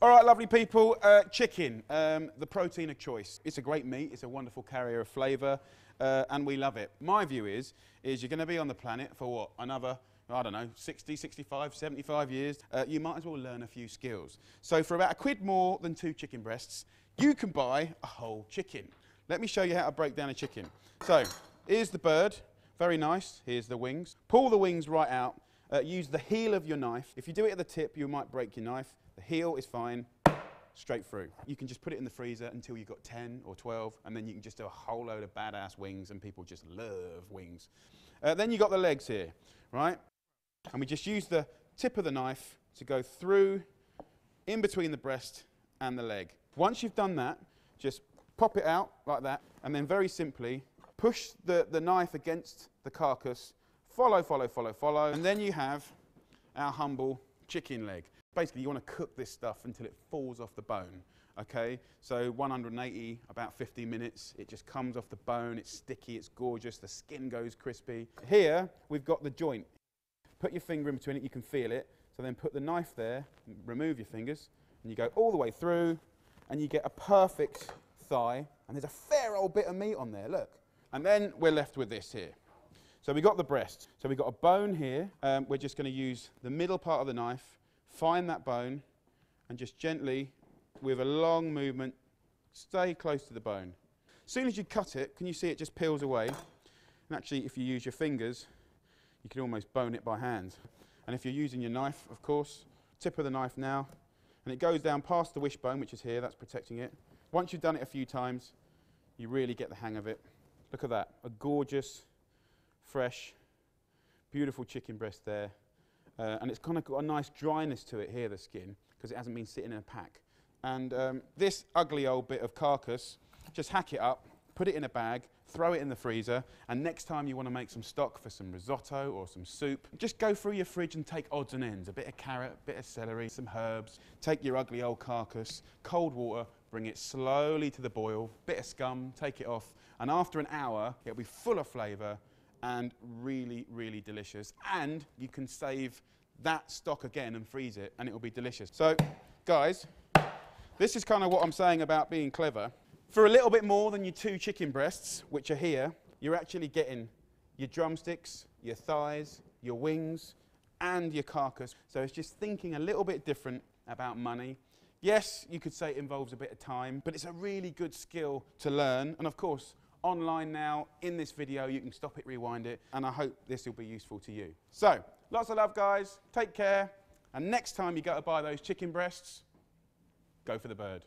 All right, lovely people. Uh, chicken, um, the protein of choice. It's a great meat. It's a wonderful carrier of flavour, uh, and we love it. My view is, is you're going to be on the planet for what another. I don't know, 60, 65, 75 years, uh, you might as well learn a few skills. So, for about a quid more than two chicken breasts, you can buy a whole chicken. Let me show you how to break down a chicken. So, here's the bird, very nice, here's the wings. Pull the wings right out, uh, use the heel of your knife. If you do it at the tip, you might break your knife. The heel is fine, straight through. You can just put it in the freezer until you've got 10 or 12, and then you can just do a whole load of badass wings, and people just love wings. Uh, then you got the legs here, right? And we just use the tip of the knife to go through, in between the breast and the leg. Once you've done that, just pop it out like that, and then very simply push the, the knife against the carcass follow, follow, follow, follow. And then you have our humble chicken leg. Basically, you want to cook this stuff until it falls off the bone. Okay, so 180, about 50 minutes. It just comes off the bone, it's sticky, it's gorgeous, the skin goes crispy. Here, we've got the joint. Put your finger in between it, you can feel it. So then put the knife there, remove your fingers, and you go all the way through, and you get a perfect thigh, and there's a fair old bit of meat on there, look. And then we're left with this here. So we got the breast. So we've got a bone here. Um, we're just going to use the middle part of the knife, find that bone, and just gently, with a long movement, stay close to the bone. As soon as you cut it, can you see it just peels away? And actually, if you use your fingers, you can almost bone it by hand. And if you're using your knife, of course, tip of the knife now, and it goes down past the wishbone, which is here, that's protecting it. Once you've done it a few times, you really get the hang of it. Look at that, a gorgeous fresh, beautiful chicken breast there. Uh, and it's kind of got a nice dryness to it here, the skin, because it hasn't been sitting in a pack. And um, this ugly old bit of carcass, just hack it up, put it in a bag, throw it in the freezer, and next time you want to make some stock for some risotto or some soup, just go through your fridge and take odds and ends, a bit of carrot, a bit of celery, some herbs. Take your ugly old carcass, cold water, bring it slowly to the boil, bit of scum, take it off, and after an hour, it'll be full of flavour, and really, really delicious. And you can save that stock again and freeze it and it'll be delicious. So guys, this is kind of what I'm saying about being clever. For a little bit more than your two chicken breasts, which are here, you're actually getting your drumsticks, your thighs, your wings, and your carcass. So it's just thinking a little bit different about money. Yes, you could say it involves a bit of time, but it's a really good skill to learn. And of course, online now in this video. You can stop it, rewind it, and I hope this will be useful to you. So, lots of love, guys. Take care. And next time you go to buy those chicken breasts, go for the bird.